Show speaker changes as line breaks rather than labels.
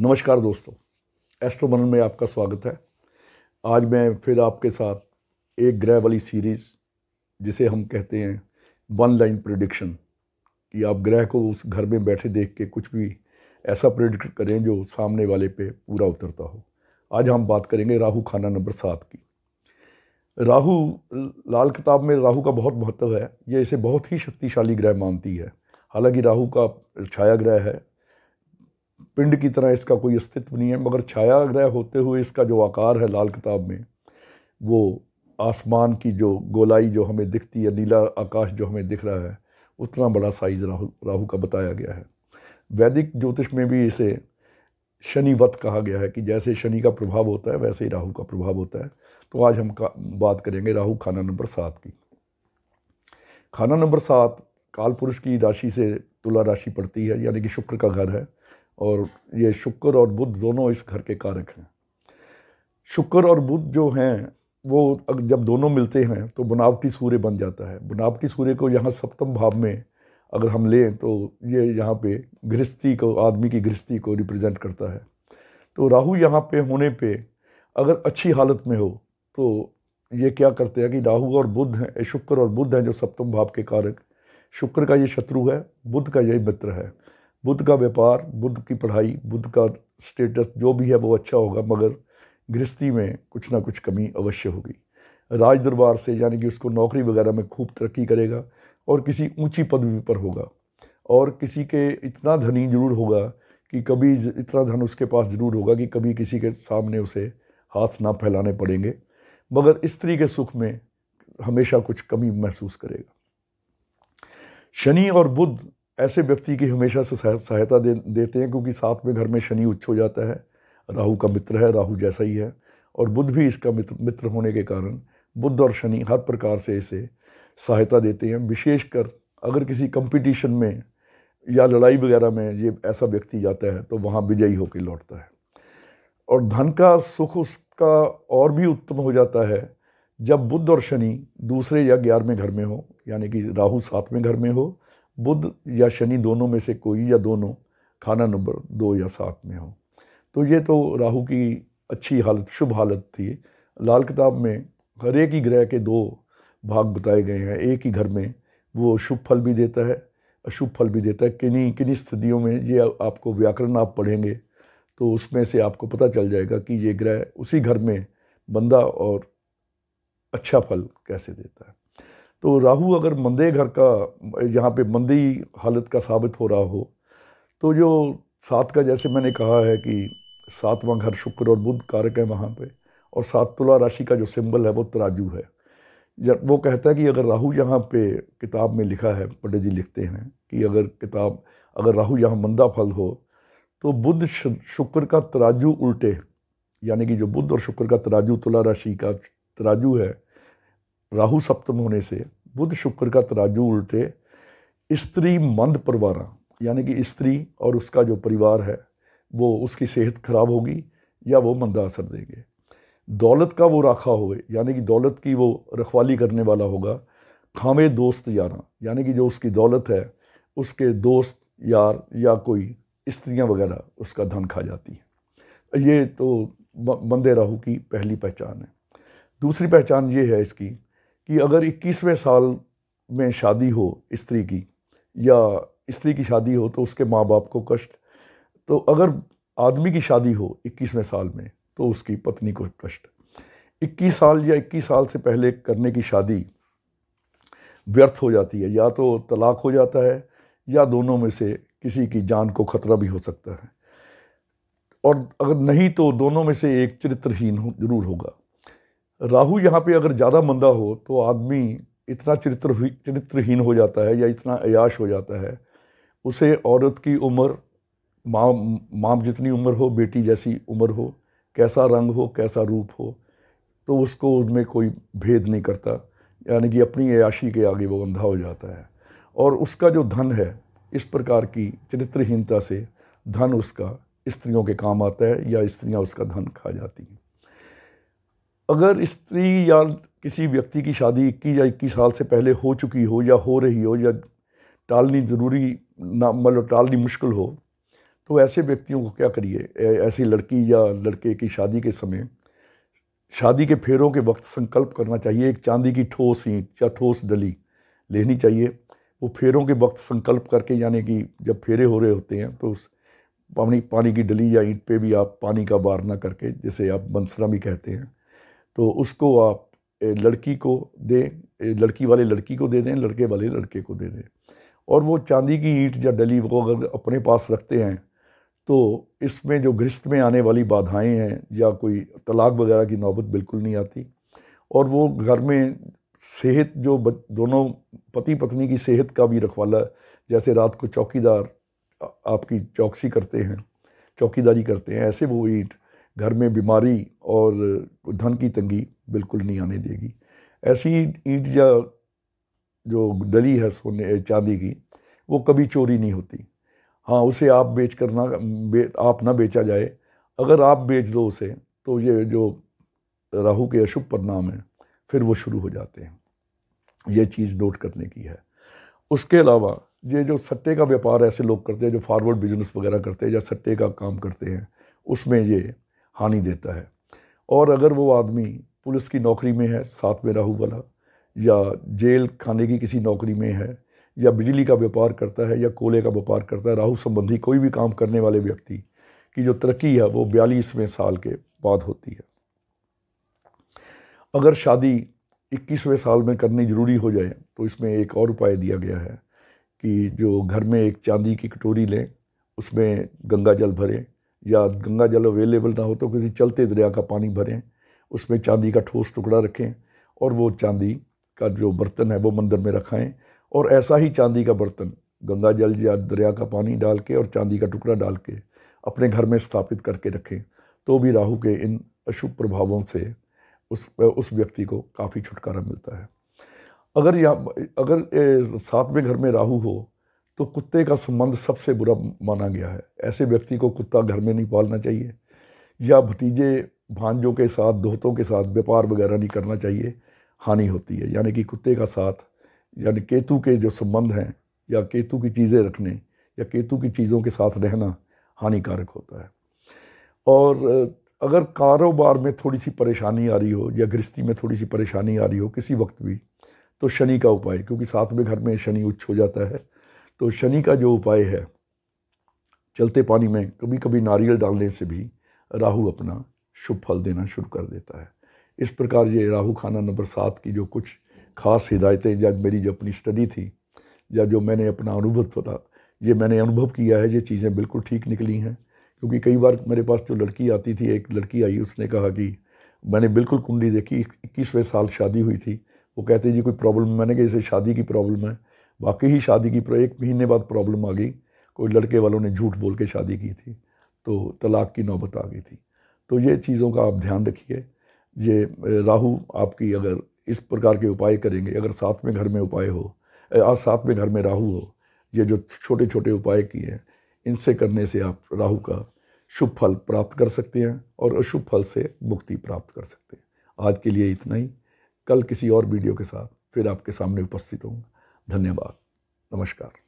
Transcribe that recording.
नमस्कार दोस्तों एस्ट्रो मनन में आपका स्वागत है आज मैं फिर आपके साथ एक ग्रह वाली सीरीज़ जिसे हम कहते हैं वन लाइन प्रडिक्शन कि आप ग्रह को उस घर में बैठे देख के कुछ भी ऐसा प्रिडिक्ट करें जो सामने वाले पे पूरा उतरता हो आज हम बात करेंगे राहु खाना नंबर सात की राहु लाल किताब में राहु का बहुत महत्व है ये इसे बहुत ही शक्तिशाली ग्रह मानती है हालांकि राहु का छाया ग्रह है पिंड की तरह इसका कोई अस्तित्व नहीं है मगर छाया ग्रह होते हुए इसका जो आकार है लाल किताब में वो आसमान की जो गोलाई जो हमें दिखती है नीला आकाश जो हमें दिख रहा है उतना बड़ा साइज राहु राहु का बताया गया है वैदिक ज्योतिष में भी इसे शनिवत कहा गया है कि जैसे शनि का प्रभाव होता है वैसे ही राहु का प्रभाव होता है तो आज हम बात करेंगे राहु खाना नंबर सात की खाना नंबर सात कालपुरुष की राशि से तुला राशि पड़ती है यानी कि शुक्र का घर है और ये शुक्र और बुद्ध दोनों इस घर के कारक हैं शुक्र और बुद्ध जो हैं वो जब दोनों मिलते हैं तो बनावटी सूर्य बन जाता है बनावटी सूर्य को यहाँ सप्तम भाव में अगर हम लें तो ये यहाँ पे गृहस्थी को आदमी की गृहस्थी को रिप्रेजेंट करता है तो राहु यहाँ पे होने पे अगर अच्छी हालत में हो तो ये क्या करते हैं कि राहु और बुद्ध हैं शुक्र और बुद्ध हैं जो सप्तम भाव के कारक शुक्र का ये शत्रु है बुद्ध का ये मित्र है बुद्ध का व्यापार बुद्ध की पढ़ाई बुद्ध का स्टेटस जो भी है वो अच्छा होगा मगर गृहस्थी में कुछ ना कुछ कमी अवश्य होगी राज दरबार से यानी कि उसको नौकरी वगैरह में खूब तरक्की करेगा और किसी ऊंची पदवी पर होगा और किसी के इतना धनी जरूर होगा कि कभी इतना धन उसके पास जरूर होगा कि कभी किसी के सामने उसे हाथ ना फैलाने पड़ेंगे मगर स्त्री के सुख में हमेशा कुछ कमी महसूस करेगा शनि और बुध ऐसे व्यक्ति की हमेशा से सहायता दे, देते हैं क्योंकि साथ में घर में शनि उच्च हो जाता है राहु का मित्र है राहु जैसा ही है और बुद्ध भी इसका मित्र मित्र होने के कारण बुद्ध और शनि हर प्रकार से इसे सहायता देते हैं विशेषकर अगर किसी कंपटीशन में या लड़ाई वगैरह में ये ऐसा व्यक्ति जाता है तो वहाँ विजयी होकर लौटता है और धन का सुख उसका और भी उत्तम हो जाता है जब बुद्ध और शनि दूसरे या ग्यारहवें घर में हो यानी कि राहु सातवें घर में हो बुध या शनि दोनों में से कोई या दोनों खाना नंबर दो या सात में हो तो ये तो राहु की अच्छी हालत शुभ हालत थी लाल किताब में हर एक ही ग्रह के दो भाग बताए गए हैं एक ही घर में वो शुभ फल भी देता है अशुभ फल भी देता है किन्हीं किन्हीं स्थितियों में ये आपको व्याकरण आप पढ़ेंगे तो उसमें से आपको पता चल जाएगा कि ये ग्रह उसी घर में बंदा और अच्छा फल कैसे देता है तो राहु अगर मंदे घर का यहाँ पे मंदी हालत का साबित हो रहा हो तो जो सात का जैसे मैंने कहा है कि सातवां घर शुक्र और बुध कारक है वहाँ पे और सात तुला राशि का जो सिंबल है वो तराजू है वो कहता है कि अगर राहु यहाँ पे किताब में लिखा है पंडित जी लिखते हैं कि अगर किताब अगर राहु यहाँ मंदा फल हो तो बुध शुक्र का तराजू उल्टे यानी कि जो बुध और शुक्र का तराजू तुला राशि का तराजू है राहु सप्तम होने से बुध शुक्र का तराजू उल्टे स्त्री मंद परिवार यानी कि स्त्री और उसका जो परिवार है वो उसकी सेहत खराब होगी या वो मंदा असर देंगे दौलत का वो राखा होए यानी कि दौलत की वो रखवाली करने वाला होगा खामे दोस्त यारा यानी कि जो उसकी दौलत है उसके दोस्त यार या कोई स्त्रियां वगैरह उसका धन खा जाती हैं ये तो बंदे राहू की पहली पहचान है दूसरी पहचान ये है इसकी कि अगर 21वें साल में शादी हो स्त्री की या स्त्री की शादी हो तो उसके माँ बाप को कष्ट तो अगर आदमी की शादी हो 21वें साल में तो उसकी पत्नी को कष्ट 21 साल या 21 साल से पहले करने की शादी व्यर्थ हो जाती है या तो तलाक हो जाता है या दोनों में से किसी की जान को खतरा भी हो सकता है और अगर नहीं तो दोनों में से एक चरित्रहीन हो जरूर होगा राहु यहाँ पे अगर ज़्यादा मंदा हो तो आदमी इतना चरित्र चरित्रहीन हो जाता है या इतना अयाश हो जाता है उसे औरत की उम्र माँ माँ जितनी उम्र हो बेटी जैसी उम्र हो कैसा रंग हो कैसा रूप हो तो उसको उनमें कोई भेद नहीं करता यानी कि अपनी अयाशी के आगे वो अंधा हो जाता है और उसका जो धन है इस प्रकार की चरित्रहीनता से धन उसका स्त्रियों के काम आता है या स्त्रियां उसका धन खा जाती हैं अगर स्त्री या किसी व्यक्ति की शादी 21 या 21 साल से पहले हो चुकी हो या हो रही हो या टालनी ज़रूरी ना मतलब टालनी मुश्किल हो तो ऐसे व्यक्तियों को क्या करिए ऐसी लड़की या लड़के की शादी के समय शादी के फेरों के वक्त संकल्प करना चाहिए एक चांदी की ठोस ईंट या ठोस डली लेनी चाहिए वो फेरों के वक्त संकल्प करके यानी कि जब फेरे हो रहे होते हैं तो उस पानी पानी की डली या ईंट पे भी आप पानी का बार ना करके जिसे आप बंसरा भी कहते हैं तो उसको आप लड़की को दें लड़की वाले लड़की को दे दें लड़के वाले लड़के को दे दें और वो चांदी की ईंट या डली वो अगर अपने पास रखते हैं तो इसमें जो ग्रिस्त में आने वाली बाधाएं हैं या कोई तलाक वगैरह की नौबत बिल्कुल नहीं आती और वो घर में सेहत जो दोनों पति पत्नी की सेहत का भी रखवाला जैसे रात को चौकीदार आपकी चौकसी करते हैं चौकीदारी करते हैं ऐसे वो ईंट घर में बीमारी और धन की तंगी बिल्कुल नहीं आने देगी ऐसी ईंट या जो डली है सोने चांदी की वो कभी चोरी नहीं होती हाँ उसे आप बेच ना बे, आप ना बेचा जाए अगर आप बेच दो उसे तो ये जो राहु के अशुभ परिणाम हैं फिर वो शुरू हो जाते हैं ये चीज़ नोट करने की है उसके अलावा ये जो सट्टे का व्यापार ऐसे लोग करते हैं जो फॉरवर्ड बिजनेस वगैरह करते हैं या सट्टे का काम करते हैं उसमें ये हानि देता है और अगर वो आदमी पुलिस की नौकरी में है साथ में राहू वाला या जेल खाने की किसी नौकरी में है या बिजली का व्यापार करता है या कोले का व्यापार करता है राहु संबंधी कोई भी काम करने वाले व्यक्ति की जो तरक्की है वो बयालीसवें साल के बाद होती है अगर शादी इक्कीसवें साल में करनी ज़रूरी हो जाए तो इसमें एक और उपाय दिया गया है कि जो घर में एक चांदी की कटोरी लें उसमें गंगा जल भरें या गंगा जल अवेलेबल ना हो तो किसी चलते दरिया का पानी भरें उसमें चांदी का ठोस टुकड़ा रखें और वो चांदी का जो बर्तन है वो मंदिर में रखाएं और ऐसा ही चांदी का बर्तन गंगा जल या दरिया का पानी डाल के और चांदी का टुकड़ा डाल के अपने घर में स्थापित करके रखें तो भी राहु के इन अशुभ प्रभावों से उस उस व्यक्ति को काफ़ी छुटकारा मिलता है अगर या अगर सातवें घर में राहु हो तो कुत्ते का संबंध सबसे बुरा माना गया है ऐसे व्यक्ति को कुत्ता घर में नहीं पालना चाहिए या भतीजे भांजों के साथ दोहतों के साथ व्यापार वगैरह नहीं करना चाहिए हानि होती है यानी कि कुत्ते का साथ यानी केतु के जो संबंध हैं या केतु की चीज़ें रखने या केतु की चीज़ों के साथ रहना हानिकारक होता है और अगर कारोबार में थोड़ी सी परेशानी आ रही हो या गृहस्थी में थोड़ी सी परेशानी आ रही हो किसी वक्त भी तो शनि का उपाय क्योंकि साथ में घर में शनि उच्च हो जाता है तो शनि का जो उपाय है चलते पानी में कभी कभी नारियल डालने से भी राहु अपना शुभ फल देना शुरू कर देता है इस प्रकार ये राहु खाना नंबर सात की जो कुछ खास हिदायतें जब मेरी जो अपनी स्टडी थी या जो मैंने अपना अनुभव पता ये मैंने अनुभव किया है ये चीज़ें बिल्कुल ठीक निकली हैं क्योंकि कई बार मेरे पास जो लड़की आती थी एक लड़की आई उसने कहा कि मैंने बिल्कुल कुंडली देखी इक्कीसवें साल शादी हुई थी वो कहते जी कोई प्रॉब्लम मैंने कहा इसे शादी की प्रॉब्लम है वाकई ही शादी की एक महीने बाद प्रॉब्लम आ गई कोई लड़के वालों ने झूठ बोल के शादी की थी तो तलाक की नौबत आ गई थी तो ये चीज़ों का आप ध्यान रखिए ये राहु आपकी अगर इस प्रकार के उपाय करेंगे अगर साथ में घर में उपाय हो आज साथ में घर में राहु हो ये जो छोटे छोटे उपाय किए हैं इनसे करने से आप राहु का शुभ फल प्राप्त कर सकते हैं और अशुभ फल से मुक्ति प्राप्त कर सकते हैं आज के लिए इतना ही कल किसी और वीडियो के साथ फिर आपके सामने उपस्थित होंगे धन्यवाद नमस्कार